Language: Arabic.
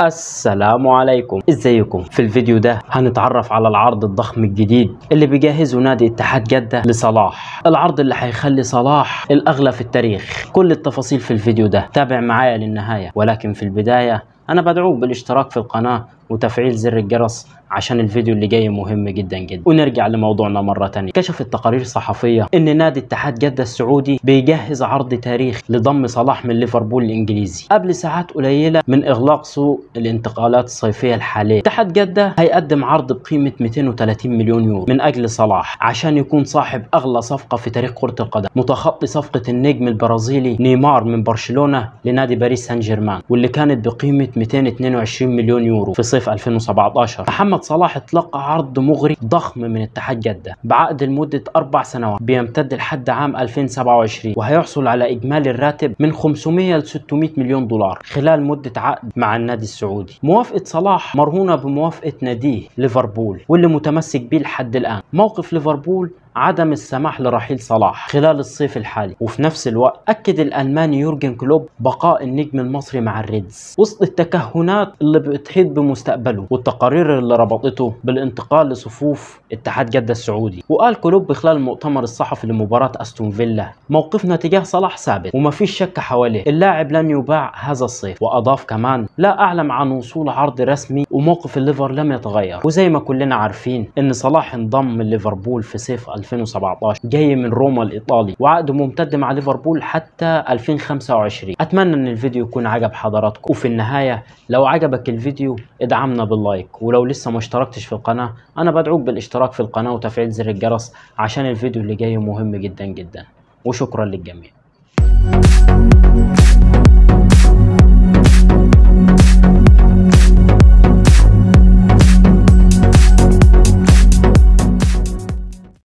السلام عليكم ازيكم في الفيديو ده هنتعرف على العرض الضخم الجديد اللي بيجهزه نادي اتحاد جدة لصلاح العرض اللي هيخلي صلاح الاغلى في التاريخ كل التفاصيل في الفيديو ده تابع معايا للنهاية ولكن في البداية انا بدعوك بالاشتراك في القناة وتفعيل زر الجرس عشان الفيديو اللي جاي مهم جدا جدا ونرجع لموضوعنا مرة تانية كشفت تقارير صحفية ان نادي اتحاد جدة السعودي بيجهز عرض تاريخي لضم صلاح من ليفربول الانجليزي قبل ساعات قليلة من اغلاق سوق الانتقالات الصيفية الحالية اتحاد جدة هيقدم عرض بقيمة 230 مليون يورو من اجل صلاح عشان يكون صاحب اغلى صفقة في تاريخ كرة القدم متخطي صفقة النجم البرازيلي نيمار من برشلونة لنادي باريس سان جيرمان واللي كانت بقيمة 222 مليون يورو في صيف 2017 محمد محمد صلاح اتلقى عرض مغري ضخم من اتحاد جدة بعقد لمدة أربع سنوات بيمتد لحد عام 2027 وهيحصل على إجمالي الراتب من 500 ل 600 مليون دولار خلال مدة عقد مع النادي السعودي موافقة صلاح مرهونة بموافقة ناديه ليفربول واللي متمسك بيه لحد الآن موقف ليفربول عدم السماح لرحيل صلاح خلال الصيف الحالي وفي نفس الوقت أكد الألماني يورجن كلوب بقاء النجم المصري مع الريدز وسط التكهنات اللي بتحيط بمستقبله والتقارير اللي ربطته بالانتقال لصفوف اتحاد جدة السعودي وقال كلوب خلال المؤتمر الصحفي لمباراة أستون فيلا موقفنا تجاه صلاح ثابت ومفيش شك حواليه اللاعب لن يباع هذا الصيف وأضاف كمان لا أعلم عن وصول عرض رسمي وموقف الليفر لم يتغير وزي ما كلنا عارفين إن صلاح انضم لليفربول في صيف 2000 2017 جاي من روما الايطالي وعقده ممتد مع ليفربول حتى 2025 اتمنى ان الفيديو يكون عجب حضراتكم وفي النهايه لو عجبك الفيديو ادعمنا باللايك ولو لسه ما اشتركتش في القناه انا بدعوك بالاشتراك في القناه وتفعيل زر الجرس عشان الفيديو اللي جاي مهم جدا جدا وشكرا للجميع